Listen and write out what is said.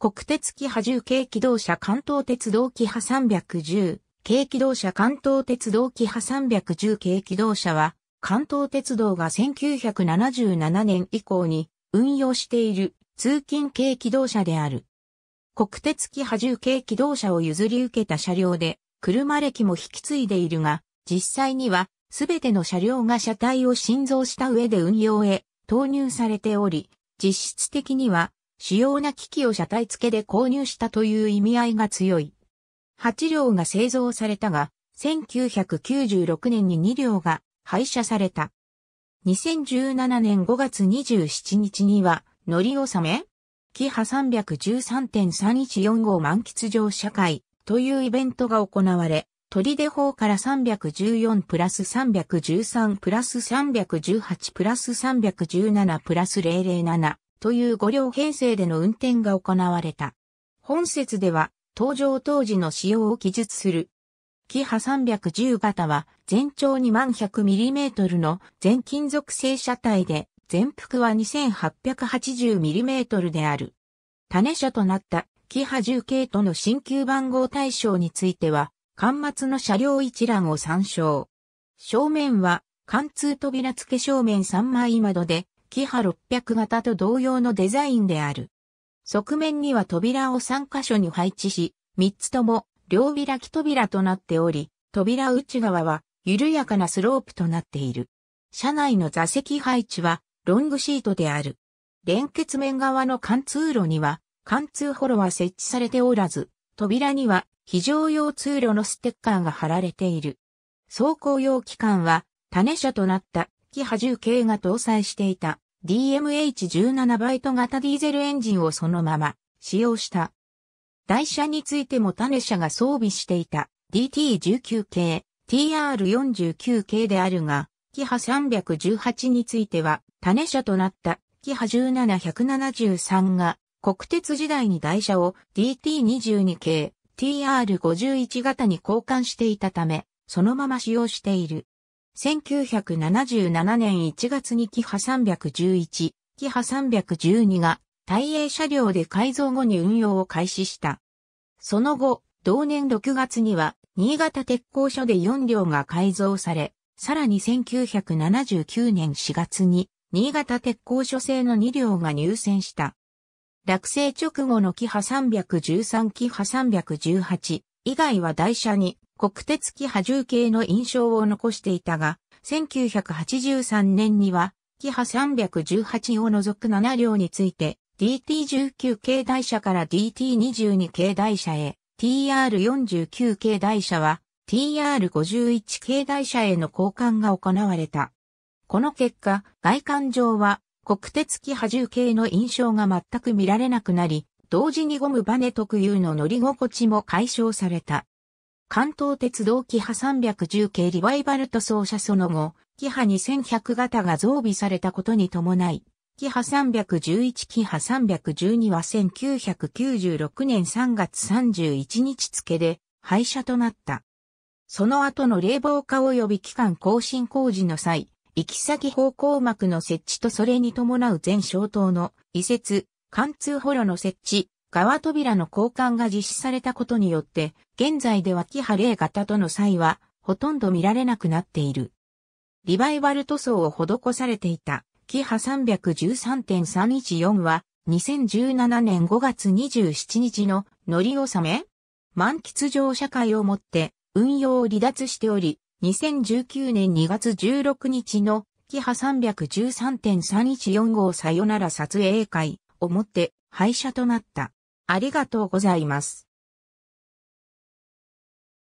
国鉄機波重軽機動車関東鉄道機波310、軽機動車関東鉄道機波310軽機動車は、関東鉄道が1977年以降に運用している通勤軽機動車である。国鉄機波重軽機動車を譲り受けた車両で、車歴も引き継いでいるが、実際には、すべての車両が車体を新造した上で運用へ投入されており、実質的には主要な機器を車体付けで購入したという意味合いが強い。8両が製造されたが、1996年に2両が廃車された。2017年5月27日には、乗り納めキハ313.314号満喫乗車会というイベントが行われ、鳥出法から314プラス313プラス318プラス317プラス007という5両編成での運転が行われた。本節では、登場当時の仕様を記述する。キハ310型は全長2万 100mm の全金属製車体で、全幅は 2880mm である。種車となったキハ10系との新旧番号対象については、端末の車両一覧を参照。正面は、貫通扉付け正面3枚窓で、キハ600型と同様のデザインである。側面には扉を3箇所に配置し、3つとも両開き扉となっており、扉内側は緩やかなスロープとなっている。車内の座席配置はロングシートである。連結面側の貫通路には貫通ホロは設置されておらず、扉には非常用通路のステッカーが貼られている。走行用機関は種車となったキハ重慶が搭載していた。DMH17 バイト型ディーゼルエンジンをそのまま使用した。台車についても種車が装備していた DT19 系、TR49 系であるが、キハ318については種車となったキハ17173が国鉄時代に台車を DT22 系、TR51 型に交換していたため、そのまま使用している。1977年1月にキハ311、キハ312が大英車両で改造後に運用を開始した。その後、同年6月には、新潟鉄工所で4両が改造され、さらに1979年4月に、新潟鉄工所製の2両が入選した。落成直後のキハ313キハ318以外は台車に国鉄機波重系の印象を残していたが、1983年には、機波318を除く7両について、DT19 系台車から DT22 系台車へ、TR49 系台車は TR51 系台車への交換が行われた。この結果、外観上は国鉄機波重系の印象が全く見られなくなり、同時にゴムバネ特有の乗り心地も解消された。関東鉄道キハ310系リバイバル塗装車その後、キハ2100型が増備されたことに伴い、キハ311キハ312は1996年3月31日付で廃車となった。その後の冷房化及び期間更新工事の際、行き先方向幕の設置とそれに伴う全消灯の移設、貫通ホロの設置、側扉の交換が実施されたことによって、現在ではキハレ型との際は、ほとんど見られなくなっている。リバイバル塗装を施されていた、キハ313.314は、2017年5月27日の乗り納め満喫乗車会をもって運用を離脱しており、2019年2月16日のキハ313.314号さよなら撮影会をもって廃車となった。ありがとうございます。